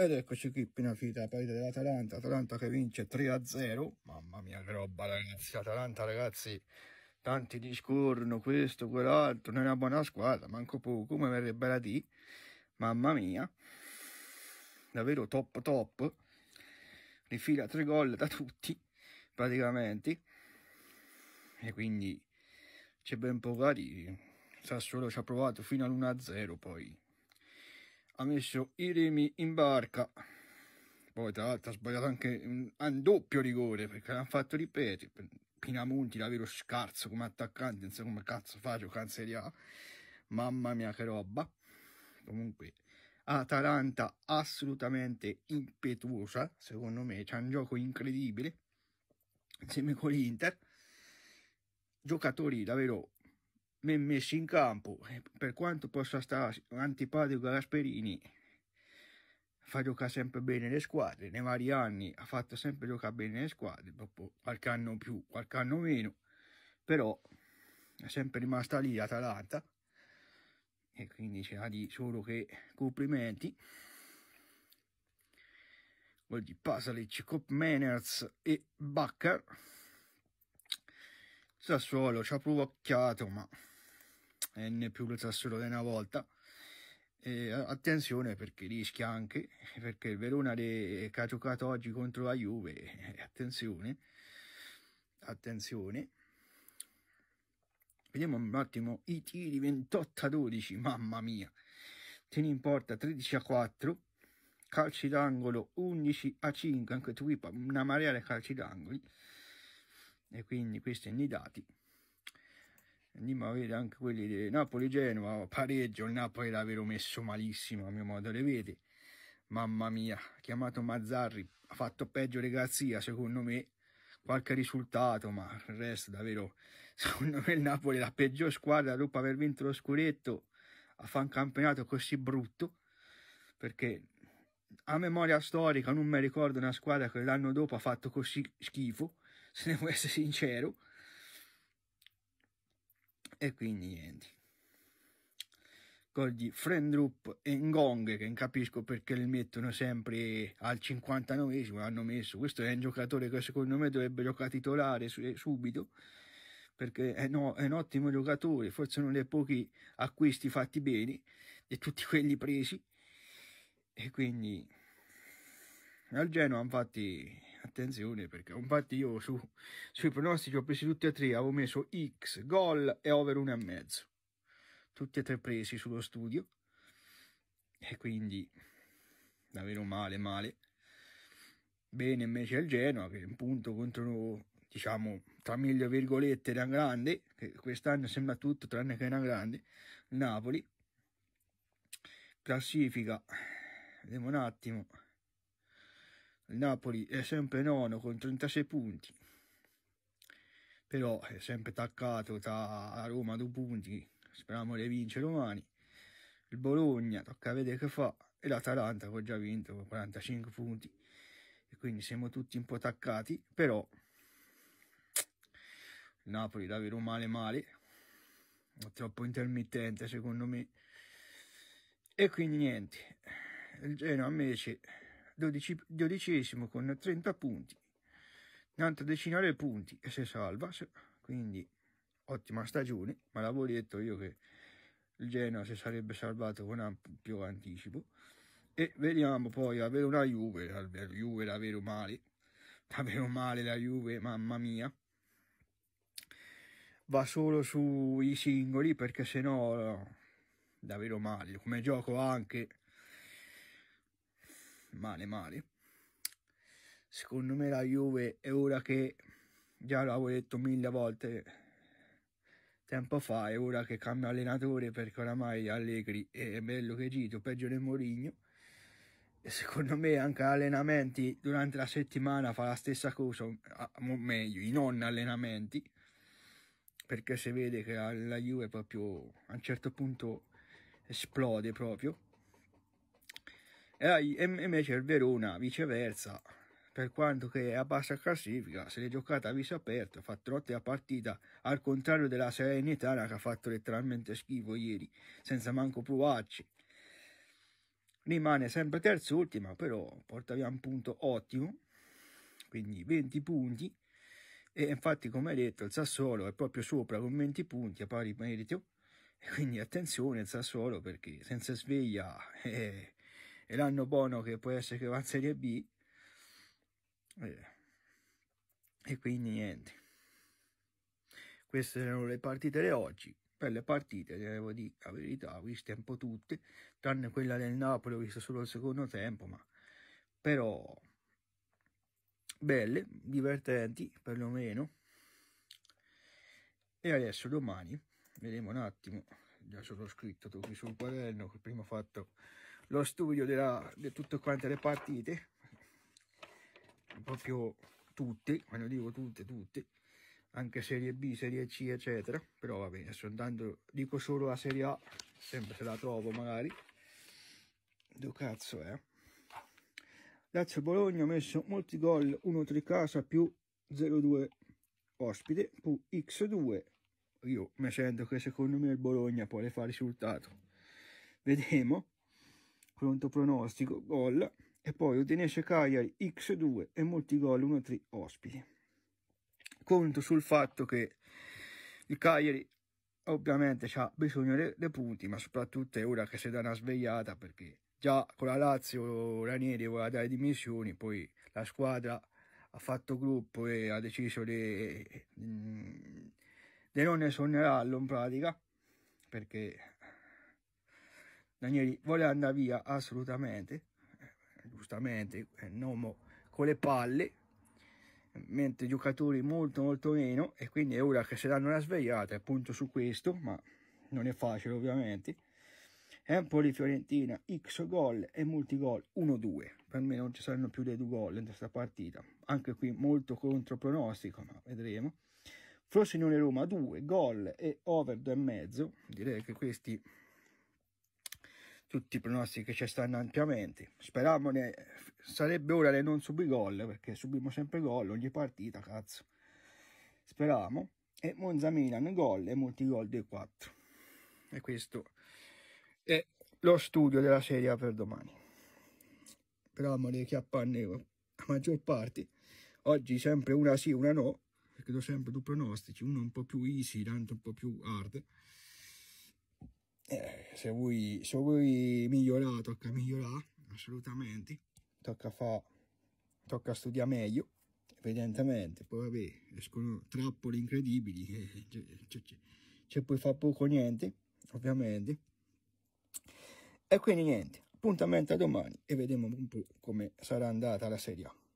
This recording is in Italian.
Ed eccoci qui, appena finita la partita dell'Atalanta, Atalanta che vince 3-0, mamma mia che roba ragazzi, Atalanta ragazzi, tanti discorno, questo, quell'altro, non è una buona squadra, manco poco, come verrebbe la D, mamma mia, davvero top top, rifila tre gol da tutti, praticamente, e quindi c'è ben poco da dire, Sassuolo ci ha provato fino all'1-0 poi ha messo i remi in barca poi tra l'altro ha sbagliato anche un, un doppio rigore perché l'hanno fatto ripetere Pinamonti davvero scarso come attaccante non so come cazzo fa giocare Serie A mamma mia che roba comunque Atalanta assolutamente impetuosa secondo me c'è un gioco incredibile insieme con l'Inter giocatori davvero messi in campo. Per quanto possa stare antipatico Gasperini, fa giocare sempre bene le squadre. Nei vari anni ha fatto sempre giocare bene le squadre, dopo qualche anno più, qualche anno meno, però è sempre rimasta lì Atalanta. E quindi c'è da di solo che complimenti. Oggi Pasalic, Cop Meners e Bakker. Sassuolo ci ha provocchiato, ma N più pulsa solo di una volta. E attenzione perché rischia anche, perché il Verona che ha giocato oggi contro la Juve, eh, attenzione, attenzione. Vediamo un attimo i tiri 28 a 12, mamma mia. Tieni in porta 13 a 4, calci d'angolo 11 a 5, anche tu qui una marea di calci d'angoli. E quindi questi sono i dati andiamo a vedere anche quelli di Napoli-Genova, pareggio, il Napoli l'avevano messo malissimo a mio modo di vedere, mamma mia, chiamato Mazzarri, ha fatto peggio di Garzia secondo me, qualche risultato, ma il resto davvero, secondo me il Napoli è la peggior squadra dopo aver vinto lo scuretto a fare un campionato così brutto, perché a memoria storica non mi ricordo una squadra che l'anno dopo ha fatto così schifo, se devo essere sincero, e quindi niente con di Frendrup e Ngong che non capisco perché li mettono sempre al 59esimo hanno messo questo è un giocatore che secondo me dovrebbe giocare titolare eh, subito perché è, no, è un ottimo giocatore forse uno dei pochi acquisti fatti bene e tutti quelli presi e quindi al Genoa infatti attenzione perché infatti io su, sui pronostici ho preso tutti e tre, avevo messo X, gol e over e mezzo, tutti e tre presi sullo studio e quindi davvero male male. Bene invece al Genoa che è un punto contro diciamo tra mille virgolette una grande, che quest'anno sembra tutto tranne che una grande, Napoli. Classifica, vediamo un attimo. Il Napoli è sempre nono con 36 punti, però è sempre attaccato tra Roma due punti, speriamo le vince domani. Il Bologna tocca vedere che fa e l'Atalanta che ho già vinto con 45 punti e quindi siamo tutti un po' attaccati, però il Napoli davvero male male, è troppo intermittente secondo me e quindi niente, il Genoa invece 12, dodicesimo con 30 punti, tanto decina di punti e si salva, quindi ottima stagione, ma l'avevo detto io che il Genoa si sarebbe salvato con un più anticipo e vediamo poi avere una Juve, la Juve davvero male, davvero male la Juve, mamma mia va solo sui singoli perché sennò davvero male come gioco anche male male secondo me la Juve è ora che già l'avevo detto mille volte tempo fa è ora che cambia allenatore perché oramai Allegri è bello che gito peggio del Mourinho e secondo me anche allenamenti durante la settimana fa la stessa cosa o meglio i non allenamenti perché si vede che la Juve proprio a un certo punto esplode proprio e, e invece il Verona viceversa per quanto che è a bassa classifica se l'è giocata a viso aperto ha fatto l'ottima partita al contrario della Serenitana che ha fatto letteralmente schifo ieri senza manco provarci rimane sempre terza ultima però porta via un punto ottimo quindi 20 punti e infatti come detto il Sassuolo è proprio sopra con 20 punti a pari merito quindi attenzione il Sassuolo perché senza sveglia eh, e l'anno buono che può essere che va in Serie B. Eh, e quindi niente. Queste erano le partite di oggi. Per le partite, devo dire la verità, ho viste un po' tutte, tranne quella del Napoli, ho visto solo il secondo tempo, ma però belle, divertenti perlomeno. E adesso domani, vedremo un attimo, già sono scritto qui sul quaderno che prima ho fatto lo studio della, di tutte quante le partite, proprio tutte, quando dico tutte, tutte, anche Serie B, Serie C, eccetera, però va bene, adesso andando, dico solo la Serie A, sempre se la trovo magari, dove cazzo è? Eh. Lazio Bologna ha messo molti gol, 1-3 casa più 0-2 ospite, più X2, io mi sento che secondo me il Bologna può le fa risultato, vediamo, pronto pronostico, gol, e poi Udinese Cagliari X2 e molti gol 1-3 ospiti. Conto sul fatto che il Cagliari ovviamente ha bisogno dei punti, ma soprattutto è ora che si dà una svegliata perché già con la Lazio Ranieri voleva dare dimissioni, poi la squadra ha fatto gruppo e ha deciso di, mm, di non esonerarlo in pratica perché Danieli vuole andare via assolutamente, eh, giustamente, è eh, un uomo con le palle, mentre i giocatori molto molto meno e quindi è ora che se danno una svegliata appunto su questo, ma non è facile ovviamente. Empoli Fiorentina X gol e multigol 1-2. Per me non ci saranno più dei due gol in questa partita. Anche qui molto contropronostico, ma vedremo. Frosinone Roma 2 gol e over 2,5. Direi che questi tutti i pronostici che ci stanno ampiamente. Speravamo, eh, sarebbe ora di non subire gol, perché subiamo sempre gol ogni partita, cazzo. Speriamo. E Monza Milan gol e molti gol dei 4. E questo è lo studio della serie per domani. Speriamo di chiapparne la maggior parte. Oggi sempre una sì, una no, perché do sempre due pronostici, uno un po' più easy, l'altro un po' più hard eh, se, vuoi, se vuoi migliorare, tocca migliorare, assolutamente. Tocca fare, tocca studiare meglio, evidentemente. Poi vabbè, escono trappole incredibili, c'è poi fa poco niente, ovviamente. E quindi niente, appuntamento a domani e vediamo un po' come sarà andata la serie A.